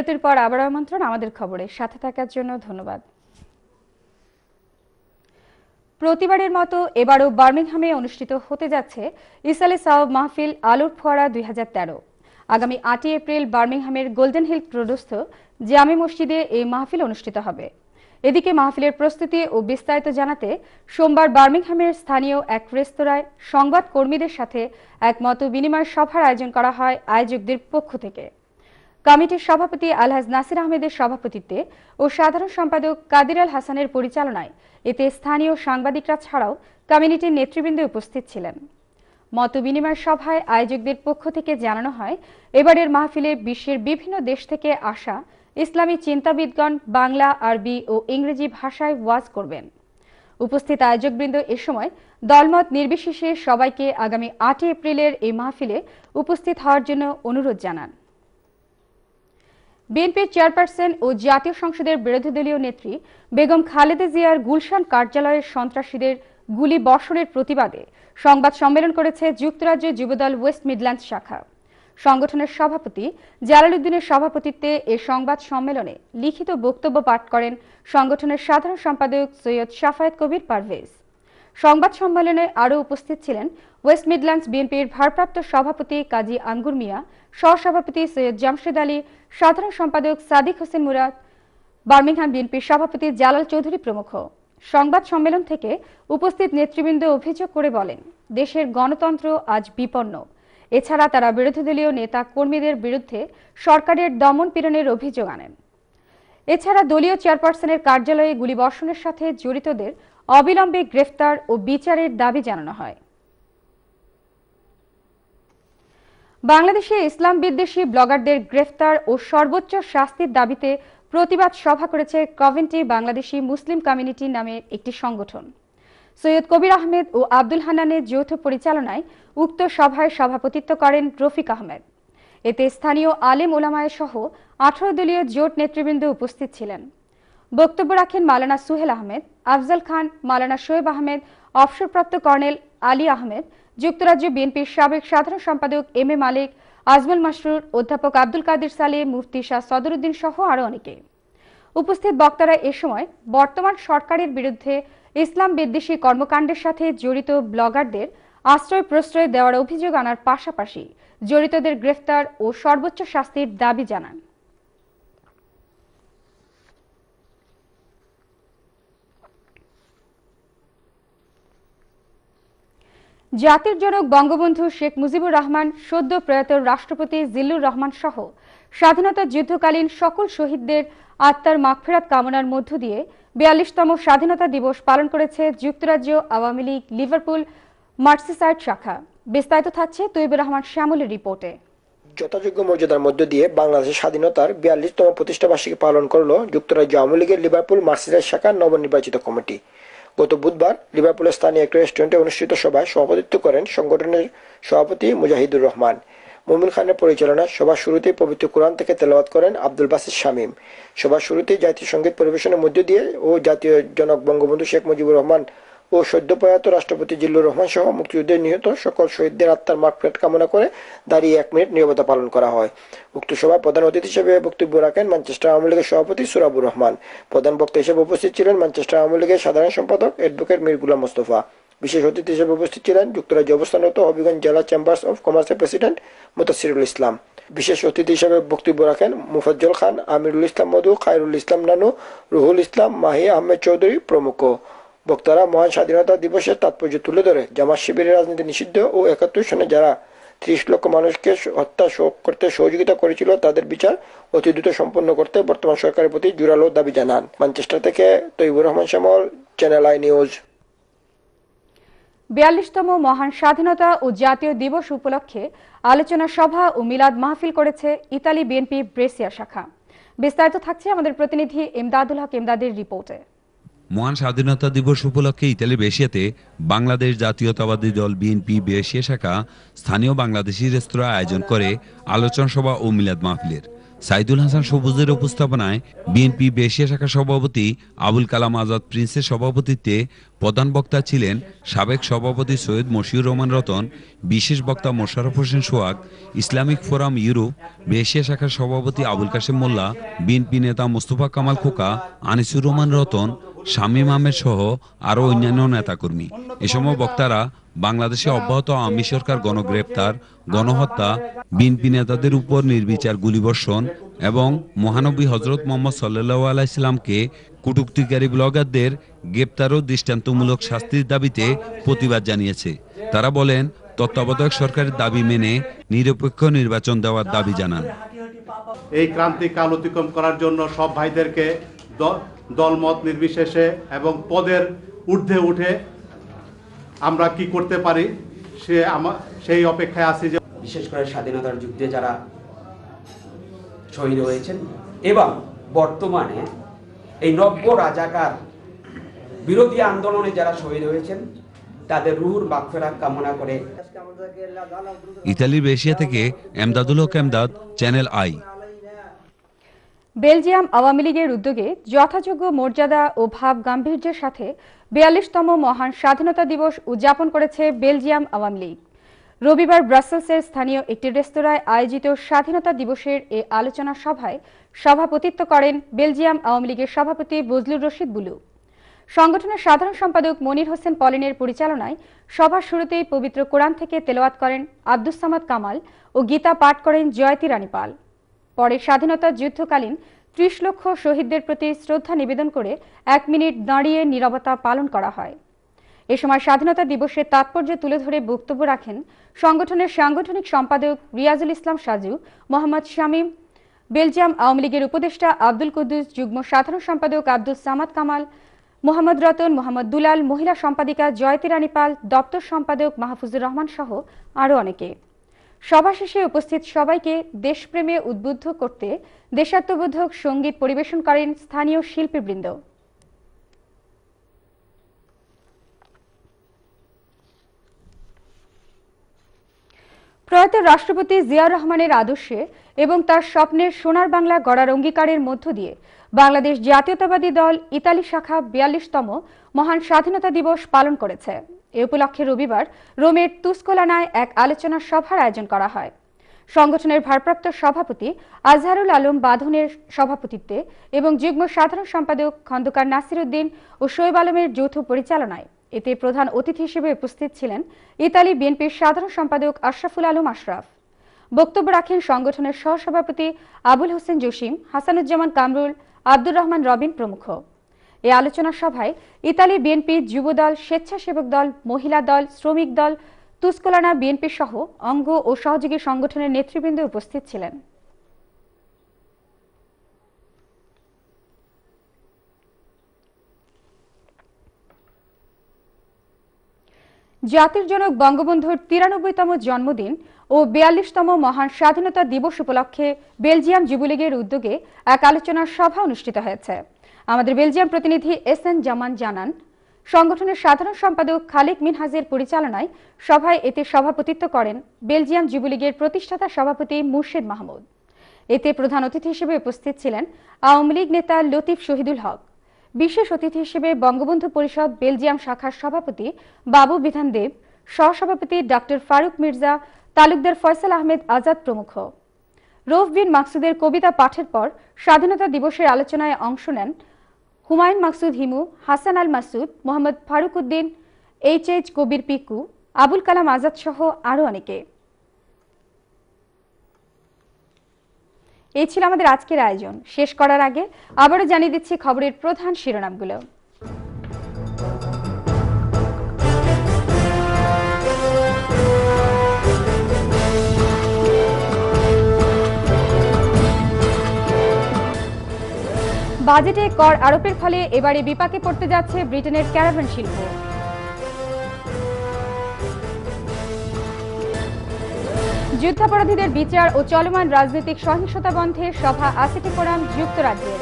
বিরতির পর আবার আমন্ত্রণ আমাদের খবরে সাথে থাকার জন্য ধন্যবাদ প্রতিবারের মতো এবারও বার্মিংহামে অনুষ্ঠিত হতে যাচ্ছে ইসালে সাওব মাহফিল আলোর ফোয়ারা দুই আগামী আটই এপ্রিল বার্মিংহামের গোল্ডেন হিল প্রদস্থ জামে মসজিদে এই মাহফিল অনুষ্ঠিত হবে এদিকে মাহফিলের প্রস্তুতি ও বিস্তারিত জানাতে সোমবার বার্মিংহামের স্থানীয় এক রেস্তোরাঁয় সংবাদ কর্মীদের সাথে এক মত বিনিময় সভার আয়োজন করা হয় আয়োজকদের পক্ষ থেকে কমিটির সভাপতি আলহাজ নাসির আহমেদের সভাপতিত্বে ও সাধারণ সম্পাদক কাদির আল হাসানের পরিচালনায় এতে স্থানীয় সাংবাদিকরা ছাড়াও কমিউনিটির নেতৃবৃন্দ উপস্থিত ছিলেন মত বিনিময় সভায় আয়োজকদের পক্ষ থেকে জানানো হয় এবারের মাহফিলে বিশ্বের বিভিন্ন দেশ থেকে আসা ইসলামী চিন্তাবিদগণ বাংলা আরবি ও ইংরেজি ভাষায় ওয়াজ করবেন উপস্থিত আয়োজকবৃন্দ এ সময় দলমত নির্বিশেষে সবাইকে আগামী আটই এপ্রিলের এই মাহফিলে উপস্থিত হওয়ার জন্য অনুরোধ জানান বিএনপির চেয়ারপারসন ও জাতীয় সংসদের বিরোধী দলীয় নেত্রী বেগম খালেদা জিয়ার গুলশান কার্যালয়ের সন্ত্রাসীদের গুলি বর্ষণের প্রতিবাদে সংবাদ সম্মেলন করেছে যুক্তরাজ্য যুবদল ওয়েস্ট মিডল্যান্ড শাখা সংগঠনের সভাপতি জালালুদ্দিনের সভাপতিত্বে এ সংবাদ সম্মেলনে লিখিত বক্তব্য পাঠ করেন সংগঠনের সাধারণ সম্পাদক সৈয়দ সাফায়েত কবির পারভেজ সংবাদ সম্মেলনে আরও উপস্থিত ছিলেন ওয়েস্ট মিডল্যান্ডস বিএনপির ভারপ্রাপ্ত সভাপতি কাজী আঙ্গুর মিয়া সহসভাপতি সৈয়দ জামশেদ আলী সাধারণ সম্পাদক সাদিক হোসেন মুরাদ বার্মিংহাম বিএনপির সভাপতি জালাল চৌধুরী প্রমুখ সংবাদ সম্মেলন থেকে উপস্থিত নেতৃবৃন্দ অভিযোগ করে বলেন দেশের গণতন্ত্র আজ বিপন্ন এছাড়া তারা বিরোধী দলীয় নেতা কর্মীদের বিরুদ্ধে সরকারের দমন পীড়নের অভিযোগ আনেন এছাড়া দলীয় চেয়ারপারসনের কার্যালয়ে গুলিবর্ষণের সাথে জড়িতদের অবিলম্বে গ্রেফতার ও বিচারের দাবি জানানো হয় বাংলাদেশে ইসলাম বিদ্বেষী ব্লগারদের গ্রেফতার ও সর্বোচ্চ শাস্তির দাবিতে প্রতিবাদ সভা করেছে কভেন্টি বাংলাদেশি মুসলিম কমিউনিটি নামের একটি সংগঠন সৈয়দ কবির আহমেদ ও আব্দুল হানানের যৌথ পরিচালনায় উক্ত সভায় সভাপতিত্ব করেন রফিক আহমেদ এতে স্থানীয় আলেম ওলামায় সহ আঠারো দলীয় জোট নেতৃবৃন্দ উপস্থিত ছিলেন বক্তব্য রাখেন মালানা সুহেল আহমেদ আফজাল খান মালানা শোয়েব আহমেদ অবসরপ্রাপ্ত কর্নেল আলী আহমেদ যুক্তরাজ্য বিএনপির সাবেক সাধারণ সম্পাদক এম এ মালিক আজমল মাসরুর অধ্যাপক আব্দুল কাদের সালে মুফতি শাহ সদরুদ্দিন সহ আরও অনেকে উপস্থিত বক্তারা এ সময় বর্তমান সরকারের বিরুদ্ধে ইসলাম বিদ্বেষী কর্মকাণ্ডের সাথে জড়িত ব্লগারদের আশ্রয় প্রশ্রয় দেওয়ার অভিযোগ আনার পাশাপাশি জড়িতদের গ্রেফতার ও সর্বোচ্চ শাস্তির দাবি জানান জাতির জনক বঙ্গবন্ধু শেখ মুজিবুর রহমান সদ্য প্রয়াত রাষ্ট্রপতি জিল্লুর রহমান সহ স্বাধীনতা যুদ্ধকালীন সকল শহীদদের আত্মার মাগফেরাত কামনার মধ্য দিয়ে বিয়াল্লিশতম স্বাধীনতা দিবস পালন করেছে যুক্তরাজ্য আওয়ামী লীগ লিভারপুল মার্সিসাইড শাখা বিস্তারিত থাকছে তৈবুর রহমান শ্যামলের রিপোর্টে যথাযোগ্য মর্যাদার মধ্য দিয়ে বাংলাদেশের স্বাধীনতার বিয়াল্লিশতম প্রতিষ্ঠাবার্ষিকী পালন করল যুক্তরাজ্য আওয়ামী লীগের লিভারপুল মার্সিসাইড শাখার নবনির্বাচিত কমিটি গত বুধবার লিভারপুলের স্থানীয় এক রেস্টুরেন্টে অনুষ্ঠিত সভায় সভাপতিত্ব করেন সংগঠনের সভাপতি মুজাহিদুর রহমান মুমিন খানের পরিচালনায় সভা শুরুতেই পবিত্র কোরআন থেকে তেলাওয়াত করেন আব্দুল বাসির শামীম সভা শুরুতেই জাতীয় সঙ্গীত পরিবেশনের মধ্য দিয়ে ও জাতীয় জনক বঙ্গবন্ধু শেখ মুজিবুর রহমান ও প্রয়াত রাষ্ট্রপতি জিল্লুর রহমান সহ মুক্তিযুদ্ধে নিহত সকল শহীদদের আত্মার মাগফিরাত কামনা করে দাঁড়িয়ে এক মিনিট নিরবতা পালন করা হয় উক্ত সভায় প্রধান অতিথি হিসেবে বক্তব্য রাখেন ম্যানচেস্টার আওয়ামী লীগের সভাপতি সুরাবুর রহমান প্রধান বক্তা হিসেবে উপস্থিত ছিলেন ম্যানচেস্টার আওয়ামী লীগের সাধারণ সম্পাদক অ্যাডভোকেট মীর গুলাম মোস্তফা বিশেষ অতিথি হিসেবে উপস্থিত ছিলেন যুক্তরাজ্যে অবস্থানরত হবিগঞ্জ জেলা চেম্বার্স অব কমার্সের প্রেসিডেন্ট মোতাসিরুল ইসলাম বিশেষ অতিথি হিসেবে বক্তব্য রাখেন মুফাজ্জল খান আমিরুল ইসলাম মধু খায়রুল ইসলাম নানু রুহুল ইসলাম মাহি আহমেদ চৌধুরী প্রমুখ বক্তারা মহান স্বাধীনতা দিবসের তাৎপর্য তুলে ধরে জামাত শিবিরের রাজনীতি নিষিদ্ধ ও একাত্তর সনে যারা ত্রিশ লক্ষ মানুষকে হত্যা করতে সহযোগিতা করেছিল তাদের বিচার অতি দ্রুত সম্পন্ন করতে বর্তমান সরকারের প্রতি জোরালো দাবি জানান ম্যানচেস্টার থেকে Taibur Rahman Shyamal channel I news বিয়াল্লিশতম মহান স্বাধীনতা ও জাতীয় দিবস উপলক্ষে আলোচনা সভা ও মিলাদ মাহফিল করেছে ইতালি বিএনপি ব্রেসিয়া শাখা বিস্তারিত থাকছে আমাদের প্রতিনিধি এমদাদুল হক এমদাদের রিপোর্টে মহান স্বাধীনতা দিবস উপলক্ষে ইতালি বেশিয়াতে বাংলাদেশ জাতীয়তাবাদী দল বিএনপি বেশিয়া শাখা স্থানীয় বাংলাদেশি রেস্তোরাঁ আয়োজন করে আলোচনা সভা ও মিলাদ মাহফিলের সাইদুল হাসান সবুজের উপস্থাপনায় বিএনপি বেশিয়া শাখা সভাপতি আবুল কালাম আজাদ প্রিন্সের সভাপতিত্বে প্রধান বক্তা ছিলেন সাবেক সভাপতি সৈয়দ মশিউর রহমান রতন বিশেষ বক্তা Mosharraf Hossain Sohag Islamic forum Europe বেশিয়া শাখার সভাপতি আবুল কাশেম মোল্লা বিএনপি নেতা মোস্তফা কামাল খোকা আনিসুর রহমান রতন শামীম আহমেদ সহ আরও অন্যান্য নেতাকর্মী এ সময় বক্তারা বাংলাদেশে অব্যাহত আওয়ামী সরকার গণগ্রেপ্তার গণহত্যা বিএনপি নেতাদের উপর নির্বিচার গুলিবর্ষণ এবং মহানবী হজরত মোহাম্মদ সাল্লাহ আলাইসলামকে কুটুক্তিকারী ব্লগারদের গ্রেপ্তার ও দৃষ্টান্তমূলক শাস্তির দাবিতে প্রতিবাদ জানিয়েছে তারা বলেন তত্ত্বাবধায়ক সরকারের দাবি মেনে নিরপেক্ষ নির্বাচন দেওয়ার দাবি জানান এই কাল অতিক্রম করার জন্য সব ভাইদেরকে দলমত নির্বিশেষে এবং পদের ঊর্ধ্বে উঠে আমরা কি করতে পারি সে আমার সেই অপেক্ষায় আছি যে বিশেষ করে স্বাধীনতার যুদ্ধে যারা শহীদ হয়েছেন এবং বর্তমানে এই নব্য রাজাকার বিরোধী আন্দোলনে যারা শহীদ হয়েছেন তাদের রুহুর বাকফেরাত কামনা করে ইতালির এশিয়া থেকে Emdadul Haque Emdad channel I Belgium Awami লীগের উদ্যোগে যথাযোগ্য মর্যাদা ও ভাব গাম্ভীর্যের সাথে বিয়াল্লিশতম মহান স্বাধীনতা দিবস উদযাপন করেছে বেলজিয়াম আওয়ামী লীগ রবিবার ব্রাসেলসের স্থানীয় একটি রেস্তোরাঁয় আয়োজিত স্বাধীনতা দিবসের এ আলোচনা সভায় সভাপতিত্ব করেন বেলজিয়াম আওয়ামী লীগের সভাপতি বজলুর রশিদ বুলু সংগঠনের সাধারণ সম্পাদক মনির হোসেন পলিনের পরিচালনায় সভার শুরুতেই পবিত্র কোরআন থেকে তেলাওয়াত করেন আব্দুস সামাদ কামাল ও গীতা পাঠ করেন জয়তি রানী পাল পরে স্বাধীনতা যুদ্ধকালীন ত্রিশ লক্ষ শহীদদের প্রতি শ্রদ্ধা নিবেদন করে এক মিনিট দাঁড়িয়ে নিরবতা পালন করা হয় এ সময় স্বাধীনতা দিবসের তাৎপর্য তুলে ধরে বক্তব্য রাখেন সংগঠনের সাংগঠনিক সম্পাদক রিয়াজুল ইসলাম সাজু মোহাম্মদ শামীম বেলজিয়াম আওয়ামী লীগের উপদেষ্টা আব্দুল কুদ্দুস যুগ্ম সাধারণ সম্পাদক আব্দুল সামাদ কামাল মোহাম্মদ রতন মোহাম্মদ দুলাল মহিলা সম্পাদিকা জয়তী রানী পাল দপ্তর সম্পাদক মাহফুজুর রহমান সহ আরও অনেকে সভা শেষে উপস্থিত সবাইকে দেশপ্রেমে উদ্বুদ্ধ করতে দেশাত্মবোধক সঙ্গীত পরিবেশন করেন স্থানীয় শিল্পীবৃন্দ প্রয়াত রাষ্ট্রপতি জিয়া রহমানের আদর্শে এবং তার স্বপ্নের সোনার বাংলা গড়ার অঙ্গীকারের মধ্য দিয়ে বাংলাদেশ জাতীয়তাবাদী দল ইতালি শাখা বিয়াল্লিশতম মহান স্বাধীনতা দিবস পালন করেছে এ উপলক্ষে রবিবার রোমের তুস্কোলানায় এক আলোচনা সভার আয়োজন করা হয় সংগঠনের ভারপ্রাপ্ত সভাপতি আজহারুল আলম বাঁধনের সভাপতিত্বে এবং যুগ্ম সাধারণ সম্পাদক খন্দকার নাসির উদ্দিন ও শোয়েব আলমের যৌথ পরিচালনায় এতে প্রধান অতিথি হিসেবে উপস্থিত ছিলেন ইতালি বিএনপির সাধারণ সম্পাদক আশরাফুল আলম আশরাফ বক্তব্য রাখেন সংগঠনের সহসভাপতি আবুল হোসেন জসিম হাসানুজ্জামান কামরুল আব্দুর রহমান রবিন প্রমুখ এই আলোচনা সভায় ইতালি বিএনপি যুবদল স্বেচ্ছাসেবক দল মহিলা দল শ্রমিক দল তুস্কলানা বিএনপি সহ অঙ্গ ও সহযোগী সংগঠনের নেতৃবৃন্দ উপস্থিত ছিলেন জাতির জনক বঙ্গবন্ধুর তিরানব্বইতম জন্মদিন ও বিয়াল্লিশতম মহান স্বাধীনতা দিবস উপলক্ষে বেলজিয়াম যুবলীগের উদ্যোগে এক আলোচনা সভা অনুষ্ঠিত হয়েছে আমাদের বেলজিয়াম প্রতিনিধি এস এন জামান জানান সংগঠনের সাধারণ সম্পাদক খালিক মিনহাজের পরিচালনায় সভায় এতে সভাপতিত্ব করেন বেলজিয়াম যুবলীগের প্রতিষ্ঠাতা সভাপতি মুর্শেদ মাহমুদ এতে প্রধান অতিথি হিসেবে উপস্থিত ছিলেন আওয়ামী লীগ নেতা লতিফ শহীদুল হক বিশেষ অতিথি হিসেবে বঙ্গবন্ধু পরিষদ বেলজিয়াম শাখার সভাপতি বাবু বিধান দেব সহসভাপতি ডক্টর ফারুক মির্জা তালুকদার ফয়সাল আহমেদ আজাদ প্রমুখ রৌফ বিন মাকসুদের কবিতা পাঠের পর স্বাধীনতা দিবসের আলোচনায় অংশ নেন হুমায়ুন মাকসুদ হিমু হাসান আল মাসুদ মোহাম্মদ ফারুক উদ্দিন এইচ এইচ কবির পিকু আবুল কালাম আজাদ সহ আরও অনেকে এই ছিল আমাদের আজকের আয়োজন শেষ করার আগে আবারও জানিয়ে দিচ্ছি খবরের প্রধান শিরোনামগুলো বাজেটে কর আরোপের ফলে এবারে বিপাকে পড়তে যাচ্ছে ব্রিটেনের ক্যারাভান শিল্প যুদ্ধাপরাধীদের বিচার ও চলমান রাজনৈতিক সহিংসতা বন্ধে সভা আসিটি ফোরাম যুক্তরাজ্যের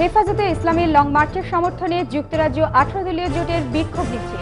হেফাজতে ইসলামের লং মার্চের সমর্থনে যুক্তরাজ্য আঠারো দলীয় জোটের বিক্ষোভ দিচ্ছে